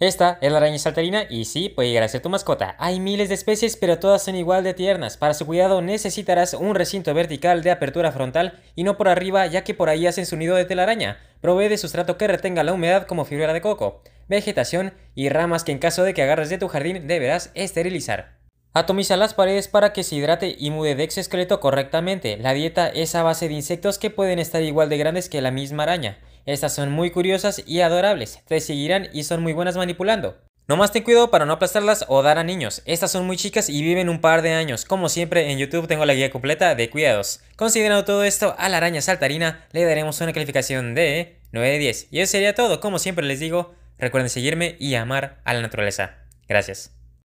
Esta es la araña saltarina y sí, puede llegar a ser tu mascota. Hay miles de especies, pero todas son igual de tiernas. Para su cuidado necesitarás un recinto vertical de apertura frontal y no por arriba, ya que por ahí hacen su nido de telaraña. Provee de sustrato que retenga la humedad como fibra de coco, vegetación y ramas que en caso de que agarres de tu jardín deberás esterilizar. Atomiza las paredes para que se hidrate y mude de exoesqueleto correctamente. La dieta es a base de insectos que pueden estar igual de grandes que la misma araña. Estas son muy curiosas y adorables, te seguirán y son muy buenas manipulando. Nomás ten cuidado para no aplastarlas o dar a niños. Estas son muy chicas y viven un par de años. Como siempre en YouTube tengo la guía completa de cuidados. Considerando todo esto, a la araña saltarina le daremos una calificación de 9 de 10. Y eso sería todo. Como siempre les digo, recuerden seguirme y amar a la naturaleza. Gracias.